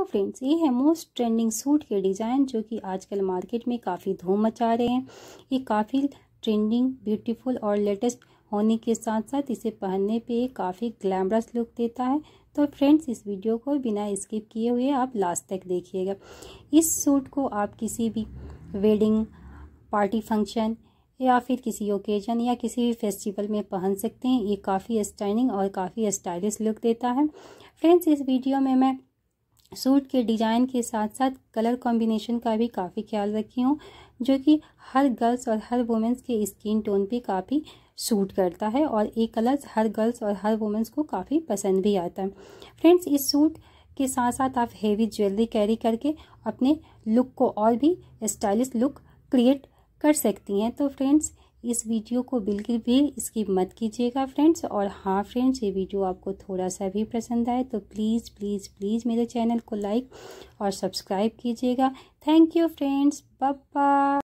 hello friends ये है most trending suit के डिज़ाइन जो कि आजकल मार्केट में काफ़ी धूम मचा रहे हैं ये काफ़ी ट्रेंडिंग ब्यूटीफुल और लेटेस्ट होने के साथ साथ इसे पहनने पे काफ़ी ग्लैमरस लुक देता है तो फ्रेंड्स इस वीडियो को बिना स्किप किए हुए आप लास्ट तक देखिएगा इस सूट को आप किसी भी वेडिंग पार्टी फंक्शन या फिर किसी ओकेजन या किसी भी फेस्टिवल में पहन सकते हैं ये काफ़ी स्टाइलिंग और काफ़ी स्टाइलिश लुक देता है फ्रेंड्स इस वीडियो में मैं सूट के डिज़ाइन के साथ साथ कलर कॉम्बिनेशन का भी काफ़ी ख्याल रखी हूँ जो कि हर गर्ल्स और हर वुमेंस के स्किन टोन पे काफ़ी सूट करता है और ये कलर्स हर गर्ल्स और हर वुमेंस को काफ़ी पसंद भी आता है फ्रेंड्स इस सूट के साथ साथ आप हेवी ज्वेलरी कैरी करके अपने लुक को और भी स्टाइलिश लुक क्रिएट कर सकती हैं तो फ्रेंड्स इस वीडियो को बिल्कुल भी स्किप मत कीजिएगा फ्रेंड्स और हाँ फ्रेंड्स ये वीडियो आपको थोड़ा सा भी पसंद आए तो प्लीज़ प्लीज़ प्लीज़ मेरे चैनल को लाइक और सब्सक्राइब कीजिएगा थैंक यू फ्रेंड्स बाय